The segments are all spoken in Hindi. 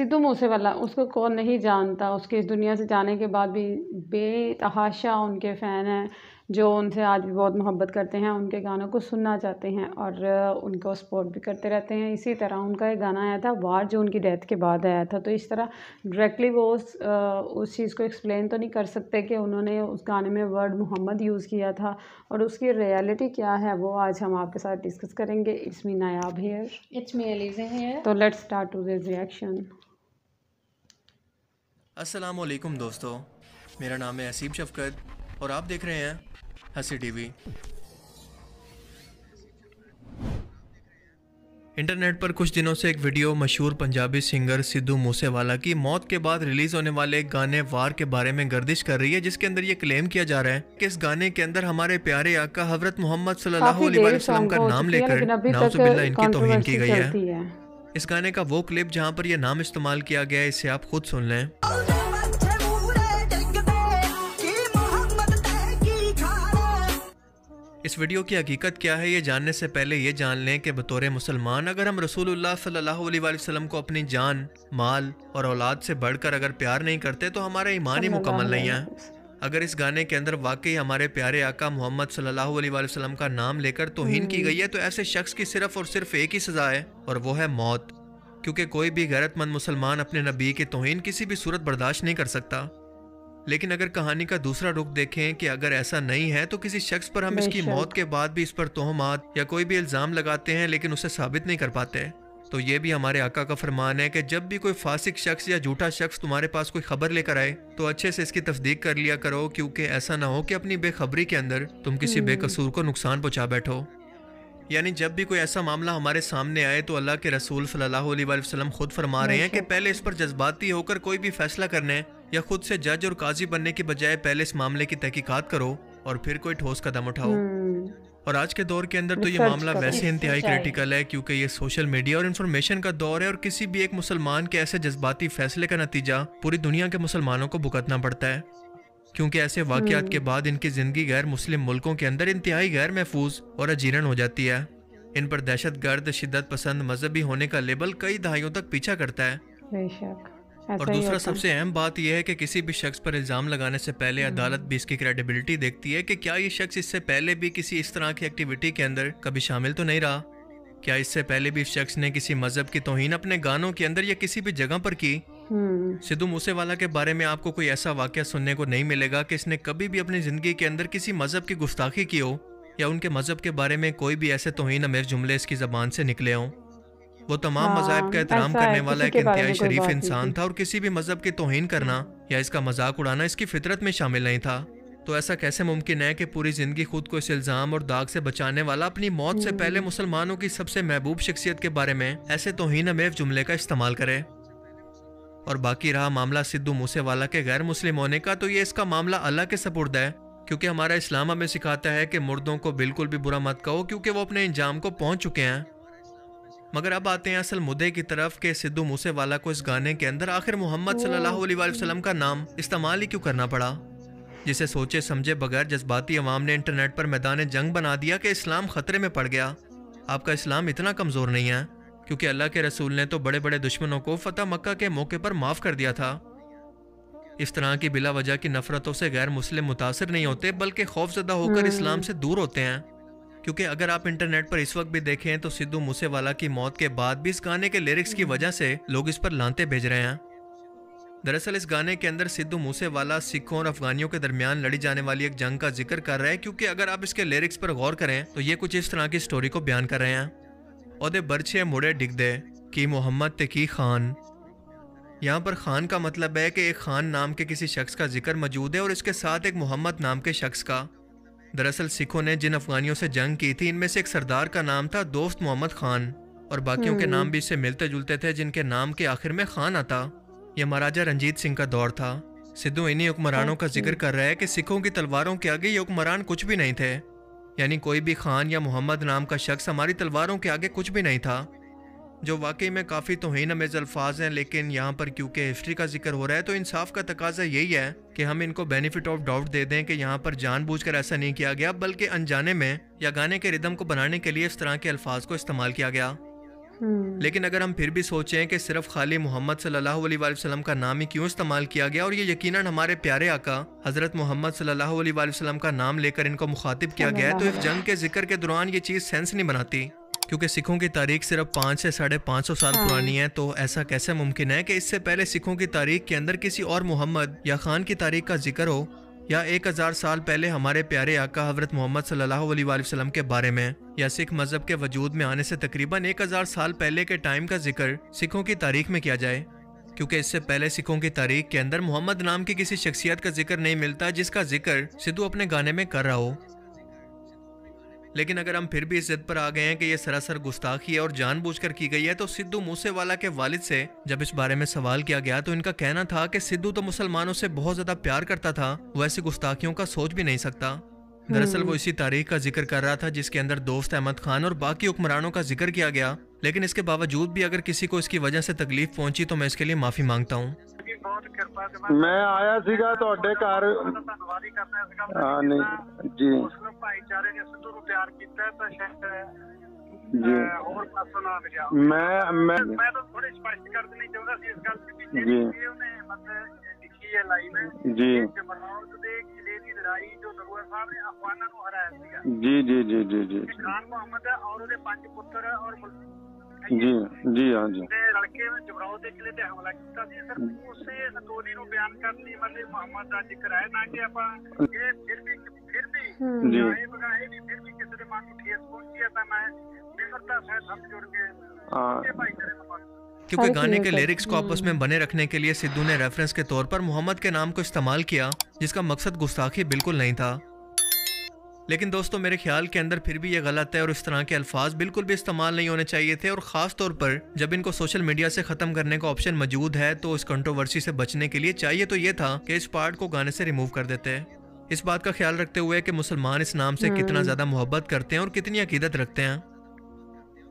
सिद्धू मूसे वाला उसको कौन नहीं जानता उसके इस दुनिया से जाने के बाद भी बेतहाशा उनके फ़ैन हैं जो उनसे आज भी बहुत मोहब्बत करते हैं उनके गानों को सुनना चाहते हैं और उनको सपोर्ट भी करते रहते हैं इसी तरह उनका एक गाना आया था वार जो उनकी डेथ के बाद आया था तो इस तरह डायरेक्टली वो उस उस चीज़ को एक्सप्लेन तो नहीं कर सकते कि उन्होंने उस गाने में वर्ड मोहम्मद यूज़ किया था और उसकी रियलिटी क्या है वो आज हम आपके साथ डिस्कस करेंगे it's me Nayab here it's me Aliza here तो let's start to this reaction असलकुम दोस्तों मेरा नाम है असीब शफकत और आप देख रहे हैं हसी टीवी इंटरनेट पर कुछ दिनों से एक वीडियो मशहूर पंजाबी सिंगर सिद्धू मूसेवाला की मौत के बाद रिलीज होने वाले गाने वार के बारे में गर्दिश कर रही है जिसके अंदर ये क्लेम किया जा रहा है कि इस गाने के अंदर हमारे प्यारे आका हजरत मोहम्मद सल्लल्लाहु अलैहि वसल्लम का नाम लेकर नाउजुबिल्ला इनकी तोहन की गई है इस गाने का वो क्लिप जहाँ पर यह नाम इस्तेमाल किया गया है इसे आप खुद सुन लें इस वीडियो की हकीकत क्या है ये जानने से पहले ये जान लें कि बतौर मुसलमान अगर हम रसूलुल्लाह सल्लल्लाहु अलैहि वसल्लम को अपनी जान माल और औलाद से बढ़कर अगर प्यार नहीं करते तो हमारा ईमान ही मुकम्मल नहीं है अगर इस गाने के अंदर वाकई हमारे प्यारे आका मोहम्मद सल्लल्लाहु अलैहि वसल्लम का नाम लेकर तोहिन की गई है तो ऐसे शख्स की सिर्फ और सिर्फ एक ही सज़ा है और वो है मौत क्योंकि कोई भी गैरतमंद मुसलमान अपने नबी की तोहिन किसी भी सूरत बर्दाश्त नहीं कर सकता लेकिन अगर कहानी का दूसरा रुख देखें कि अगर ऐसा नहीं है तो किसी शख्स पर हम इसकी मौत के बाद भी इस पर तोहमात या कोई भी इल्ज़ाम लगाते हैं लेकिन उसे साबित नहीं कर पाते तो ये भी हमारे आका का फरमान है कि जब भी कोई फासिक शख्स या झूठा शख्स तुम्हारे पास कोई खबर लेकर आए तो अच्छे से इसकी तस्दीक कर लिया करो क्योंकि ऐसा ना हो कि अपनी बेखबरी के अंदर तुम किसी हम्म। बेकसूर को नुकसान पहुंचा बैठो यानी जब भी कोई ऐसा मामला हमारे सामने आए तो अल्लाह के रसूल सल्लल्लाहु अलैहि वसल्लम खुद फरमा रहे हैं कि अच्छा। पहले इस पर जज्बाती होकर कोई भी फैसला करने या खुद से जज और काजी बनने के बजाय पहले इस मामले की तहकीकात करो और फिर कोई ठोस कदम उठाओ हम्म। और आज के दौर के अंदर तो ये मामला वैसे इंतहाई क्रिटिकल है क्योंकि ये सोशल मीडिया और इन्फॉर्मेशन का दौर है और किसी भी एक मुसलमान के ऐसे जज्बाती फैसले का नतीजा पूरी दुनिया के मुसलमानों को भुगतना पड़ता है क्योंकि ऐसे वाकयात के हम्म। बाद इनकी ज़िंदगी गैर मुस्लिम मुल्कों के अंदर इंतहाई गैर महफूज और अजीरन हो जाती है इन पर दहशत गर्द शिदत पसंद मजहबी होने का लेबल कई दहाइयों तक पीछा करता है और दूसरा सबसे अहम बात यह है कि किसी भी शख्स पर इल्ज़ाम लगाने से पहले हम्म। अदालत भी इसकी क्रेडिबिलिटी देखती है कि क्या ये शख्स इससे पहले भी किसी इस तरह की एक्टिविटी के अंदर कभी शामिल तो नहीं रहा क्या इससे पहले भी इस शख्स ने किसी मजहब की तोहन अपने गानों के अंदर या किसी भी जगह पर की हम्म। सिद्धू मूसेवाला के बारे में आपको कोई ऐसा वाक्य सुनने को नहीं मिलेगा कि इसने कभी भी अपनी जिंदगी के अंदर किसी मजहब की गुस्ताखी की हो या उनके मजहब के बारे में कोई भी ऐसे तोहन अमेर जुमले इसकी जबान से निकले हों वो तमाम मजाब का हाँ, एहतराम करने वाला एक इंतहाई शरीफ इंसान था और किसी भी मजहब की तोहन करना या इसका मजाक उड़ाना इसकी फितरत में शामिल नहीं था तो ऐसा कैसे मुमकिन है कि पूरी जिंदगी खुद को इस इल्जाम और दाग से बचाने वाला अपनी मौत से हम्म। पहले मुसलमानों की सबसे महबूब शख्सियत के बारे में ऐसे तोहन अमेव जुमले का इस्तेमाल करे और बाकी रहा मामला सिद्धू मूसेवाला के गैर मुस्लिम होने का तो ये इसका मामला अल्लाह के सपुर्द है क्योंकि हमारा इस्लाम हमें सिखाता है कि मुर्दों को बिल्कुल भी बुरा मत कहो क्योंकि वो अपने इंजाम को पहुंच चुके हैं मगर अब आते हैं असल मुद्दे की तरफ कि सिद्धू मूसेवाला को इस गाने के अंदर आखिर मोहम्मद वसल्लम का नाम इस्तेमाल ही क्यों करना पड़ा जिसे सोचे समझे बगैर जज्बाती अवाम ने इंटरनेट पर मैदान जंग बना दिया कि इस्लाम खतरे में पड़ गया आपका इस्लाम इतना कमज़ोर नहीं है क्योंकि अल्लाह के रसूल ने तो बड़े बड़े दुश्मनों को फतेह मक्का के मौके पर माफ़ कर दिया था इस तरह की बिला वजह की नफरतों से गैर मुस्लिम मुतासर नहीं होते बल्कि खौफजदा होकर हम्म। इस्लाम से दूर होते हैं क्योंकि अगर आप इंटरनेट पर इस वक्त भी देखें तो सिद्धू मूसेवाला की मौत के बाद भी इस गाने के लिरिक्स की वजह से लोग इस पर लानते भेज रहे हैं दरअसल इस गाने के अंदर सिद्धू मूसेवाला सिखों और अफगानियों के दरमियान लड़ी जाने वाली एक जंग का जिक्र कर रहे है क्योंकि अगर आप इसके लिरिक्स पर गौर करें तो ये कुछ इस तरह की स्टोरी को बयान कर रहे हैं ओदे बर्छे मुड़े डिग दे की मोहम्मद तकी खान यहाँ पर खान का मतलब है कि एक खान नाम के किसी शख्स का जिक्र मौजूद है और इसके साथ एक मोहम्मद नाम के शख्स का दरअसल सिखों ने जिन अफगानियों से जंग की थी इनमें से एक सरदार का नाम था दोस्त मोहम्मद खान और बाकियों के नाम हम्म। भी इससे मिलते जुलते थे जिनके नाम के आखिर में खान आता यह महाराजा रंजीत सिंह का दौर था सिद्धू इन्हीं हुक्मरानों का जिक्र अच्छा। कर रहा है कि सिखों की तलवारों के आगे ये हुक्मरान कुछ भी नहीं थे यानी कोई भी खान या मोहम्मद नाम का शख्स हमारी तलवारों के आगे कुछ भी नहीं था जो वाकई में काफ़ी तोहन अमेज अल्फाज हैं लेकिन यहाँ पर क्योंकि हिस्ट्री का जिक्र हो रहा है तो इंसाफ का तकाजा यही है कि हम इनको बेनिफिट ऑफ डाउट दे दें कि यहाँ पर जानबूझकर ऐसा नहीं किया गया बल्कि अनजाने में या गाने के रिदम को बनाने के लिए इस तरह के अल्फाज को इस्तेमाल किया गया हम्म। लेकिन अगर हम फिर भी सोचें कि सिर्फ खाली मोहम्मद सल्लल्लाहु अलैहि वसल्लम का नाम ही क्यों इस्तेमाल किया गया और ये यकीनन हमारे प्यारे आका हज़रत मोहम्मद सल्लल्लाहु अलैहि वसल्लम का नाम लेकर इनको मुखातिब किया गया है तो इस जंग के जिक्र के दौरान ये चीज़ सेंस नहीं बनाती क्योंकि सिखों की तारीख सिर्फ पाँच से साढ़े पाँच सौ साल हाँ। पुरानी है तो ऐसा कैसे मुमकिन है कि इससे पहले सिखों की तारीख के अंदर किसी और मोहम्मद या खान की तारीख का जिक्र हो या एक हज़ार साल पहले हमारे प्यारे आका हजरत मोहम्मद सल्लल्लाहु अलैहि वसल्लम के बारे में या सिख मज़हब के वजूद में आने से तकरीबन एक हज़ार साल पहले के टाइम का जिक्र सिखों की तारीख में किया जाए क्योंकि इससे पहले सिखों की तारीख के अंदर मोहम्मद नाम की किसी शख्सियत का जिक्र नहीं मिलता जिसका जिक्र सिद्धू अपने गाने में कर रहा हो लेकिन अगर हम फिर भी इस जिद पर आ गए हैं कि ये सरासर गुस्ताखी है और जानबूझकर की गई है तो सिद्धू मूसेवाला के वालिद से जब इस बारे में सवाल किया गया तो इनका कहना था कि सिद्धू तो मुसलमानों से बहुत ज्यादा प्यार करता था वो ऐसी गुस्ताखियों का सोच भी नहीं सकता दरअसल वो हम्म। इसी तारीख का जिक्र कर रहा था जिसके अंदर दोस्त अहमद खान और बाकी हुक्मरानों का जिक्र किया गया लेकिन इसके बावजूद भी अगर किसी को इसकी वजह से तकलीफ पहुंची तो मैं इसके लिए माफी मांगता हूँ ਬਹੁਤ ਕਿਰਪਾ ਕਰਨਾ ਮੈਂ ਆਇਆ ਸੀਗਾ ਤੁਹਾਡੇ ਘਰ ਧੰਨਵਾਦ ਹੀ ਕਰਨਾ ਇਸ ਗੱਲ ਦਾ ਹਾਂ ਨਹੀਂ ਜੀ ਮੁਸਲਮ ਭਾਈਚਾਰੇ ਨੇ ਸਿੱਧੂ ਨੂੰ ਪਿਆਰ ਕੀਤਾ ਤਾਂ ਸ਼ਾਇਦ ਜੀ ਹੋਰ ਪਾਸੋਂ ਨਾ ਗਿਆ ਮੈਂ ਮੈਂ ਮੈਂ ਤਾਂ ਥੋੜੀ ਸਪਸ਼ਟ ਕਰ ਦੇਣੀ ਚਾਹੁੰਦਾ ਸੀ ਇਸ ਗੱਲ ਦੀ ਜੀ ਉਹਨੇ ਮਤਲਬ ਲਿਖੀ ਹੈ ਲਾਈਨ ਜੀ ਜਮਰਾਉਤ ਦੇ ਕਿਲੇ ਦੀ ਲੜਾਈ ਜੋ ਨਗਵਾ ਸਾਹਿਬ ਨੇ ਅਫਗਾਨਾਂ ਨੂੰ ਹਰਾਇਆ ਸੀਗਾ ਜੀ ਜੀ ਜੀ ਜੀ ਜੀ ਖਾਨ ਮੁਹੰਮਦ ਹੈ ਔਰ ਉਹਦੇ ਪੰਜ ਪੁੱਤਰ ਔਰ ਜੀ ਜੀ ਹਾਂ ਜੀ ਤੇ ਲੜਕੇ ਨੇ ਜਬਰਾਉ ਦੇ ਕਿਲੇ ਤੇ ਹਮਲਾ ਕੀਤਾ ਸੀ ਸਿਰਫ ਉਸੇ ਸਟੋਰੀ ਨੂੰ ਬਿਆਨ ਕਰਨ ਲਈ ਮਰਨੇ ਮੁਹੰਮਦ ਦਾ ਜ਼ਿਕਰ ਹੈ ਨਾ ਕਿ ਆਪਾਂ ਇਹ ਫਿਰ ਵੀ ਫਿਰ ਵੀ ਜੀ ਇਹ ਬਗਾਏ ਵੀ ਫਿਰ ਵੀ ਕਿਸੇ ਦੇ ਮਨ ਨੂੰ ਠੇਸ ਪਹੁੰਚੀ ਹੈ ਤਾਂ ਮੈਂ ਬਿਰਤਾ ਸਹਿ ਸਭ ਜੁੜ ਕੇ ਹਾਂ ਭਾਈ ਕਰੇ ਮੁਹੰਮਦ क्योंकि गाने के लिरिक्स को आपस में बने रखने के लिए सिद्धू ने रेफरेंस के तौर पर मोहम्मद के नाम को इस्तेमाल किया जिसका मकसद गुस्ताखी बिल्कुल नहीं था लेकिन दोस्तों मेरे ख्याल के अंदर फिर भी ये गलत है और इस तरह के अल्फाज बिल्कुल भी इस्तेमाल नहीं होने चाहिए थे और ख़ास तौर पर जब इनको सोशल मीडिया से ख़त्म करने का ऑप्शन मौजूद है तो इस कंट्रोवर्सी से बचने के लिए चाहिए तो ये था कि इस पार्ट को गाने से रिमूव कर देते हैं इस बात का ख्याल रखते हुए कि मुसलमान इस नाम से कितना हम्म। ज़्यादा मोहब्बत करते हैं और कितनी अकीदत रखते हैं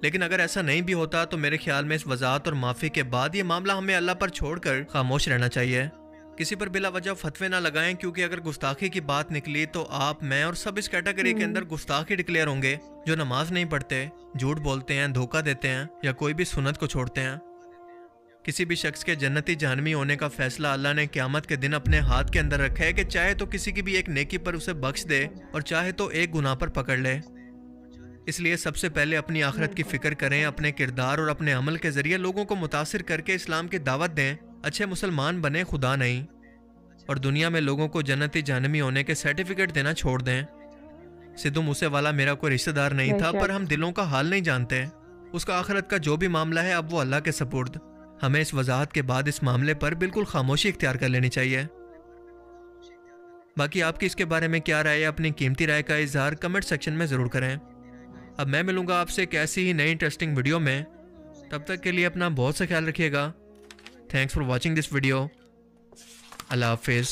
लेकिन अगर ऐसा नहीं भी होता तो मेरे ख्याल में इस वजात और माफ़ी के बाद ये मामला हमें अल्लाह पर छोड़कर खामोश रहना चाहिए किसी पर वजह फतवे ना लगाएं क्योंकि अगर गुस्ताखी की बात निकली तो आप मैं और सब इस कैटेगरी के हम्म। अंदर गुस्ताखी डिक्लेयर होंगे जो नमाज नहीं पढ़ते झूठ बोलते हैं धोखा देते हैं या कोई भी सुनत को छोड़ते हैं किसी भी शख्स के जन्नती जानवी होने का फैसला अल्लाह ने क्यामत के दिन अपने हाथ के अंदर रखा है कि चाहे तो किसी की भी एक नेकी पर उसे बख्श दे और चाहे तो एक गुनाह पर पकड़ ले इसलिए सबसे पहले अपनी आखरत की हम्म। फ़िक्र करें अपने किरदार और अपने अमल के ज़रिए लोगों को मुतासर करके इस्लाम की दावत दें अच्छे मुसलमान बने खुदा नहीं और दुनिया में लोगों को जन्नती जानमी होने के सर्टिफिकेट देना छोड़ दें सिद्धू मूसे वाला मेरा कोई रिश्तेदार नहीं था पर हम दिलों का हाल नहीं जानते उसका आखरत का जो भी मामला है अब वो अल्लाह के सपुर्द हमें इस वजाहत के बाद इस मामले पर बिल्कुल खामोशी इख्तियार कर लेनी चाहिए बाकी आपकी इसके बारे में क्या राय है अपनी कीमती राय का इजहार कमेंट सेक्शन में ज़रूर करें अब मैं मिलूंगा आपसे एक ऐसी ही नई इंटरेस्टिंग वीडियो में तब तक के लिए अपना बहुत सा ख्याल रखिएगा thanks for watching this video Allah हाफिज़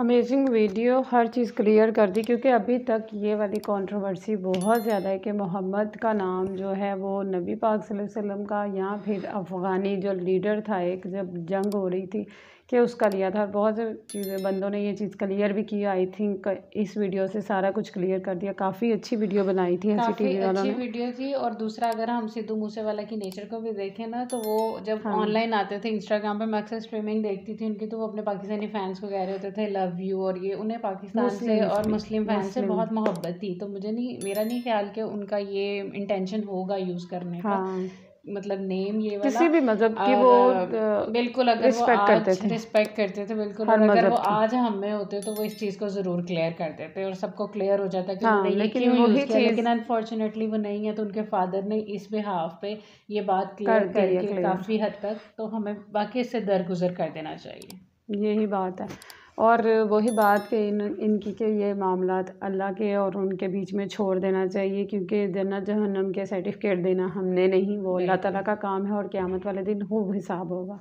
अमेजिंग वीडियो हर चीज़ क्लियर कर दी क्योंकि अभी तक ये वाली कंट्रोवर्सी बहुत ज़्यादा है कि मोहम्मद का नाम जो है वो नबी पाक वसल्लम का या फिर अफ़गानी जो लीडर था एक जब जंग हो रही थी के उसका लिया था बहुत से चीज़ें बंदों ने ये चीज़ क्लियर भी किया आई थिंक इस वीडियो से सारा कुछ क्लियर कर दिया काफ़ी अच्छी वीडियो बनाई थी काफी अच्छी ने। अच्छी वीडियो थी और दूसरा अगर हम सिद्धू मूसे वाला की नेचर को भी देखें ना तो वो जब ऑनलाइन हाँ। आते थे इंस्टाग्राम पर मैं अक्सर स्ट्रीमिंग देखती थी उनकी तो वो अपने पाकिस्तानी फैंस को कह रहे होते थे लव यू और ये उन्हें पाकिस्तान से और मुस्लिम फैंस से बहुत मोहब्बत थी तो मुझे नहीं मेरा नहीं ख्याल कि उनका ये इंटेंशन होगा यूज़ करने का हाँ। मतलब नेम ये वाला किसी भी मजहब की वो बिल्कुल अगर रिस्पेक्ट करते थे रिस्पेक्ट करते थे बिल्कुल हर अगर वो आज हम में होते तो वो इस चीज़ को ज़रूर क्लियर कर देते और सबको क्लियर हो जाता कि हाँ, लेकिन वो वही चीज़ लेकिन अनफॉर्चुनेटली वो नहीं है तो उनके फादर ने इस बिहाफ पे ये बात क्लियर करके काफ़ी हद तक तो हमें बाकी इससे दरगुजर कर देना चाहिए यही बात है और वही बात कि इन इनकी के ये मामला अल्लाह के और उनके बीच में छोड़ देना चाहिए क्योंकि जन्नत जहन्नम के सर्टिफिकेट देना हमने नहीं वो अल्लाह ताला का काम है और क़्यामत वाले दिन खूब हिसाब होगा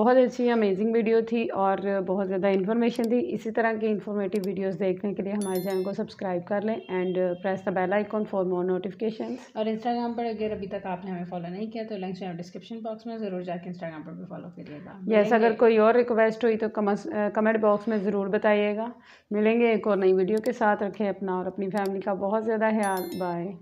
बहुत अच्छी अमेजिंग वीडियो थी और बहुत ज़्यादा इन्फॉर्मेशन थी इसी तरह की इन्फॉर्मेटिव वीडियोज़ देखने के लिए हमारे चैनल को सब्सक्राइब कर लें and press the bell icon for more notification और इंस्टाग्राम पर अगर अभी तक आपने हमें फॉलो नहीं किया तो लिंक्स डिस्क्रिप्शन बॉक्स में ज़रूर जाकर इंस्टाग्राम पर भी फॉलो करिएगा यस अगर कोई और रिक्वेस्ट हुई तो कमेंट बॉक्स बॉक्स में ज़रूर बताइएगा मिलेंगे एक और नई वीडियो के साथ रखें अपना और अपनी फैमिली का बहुत ज़्यादा ख्याल बाय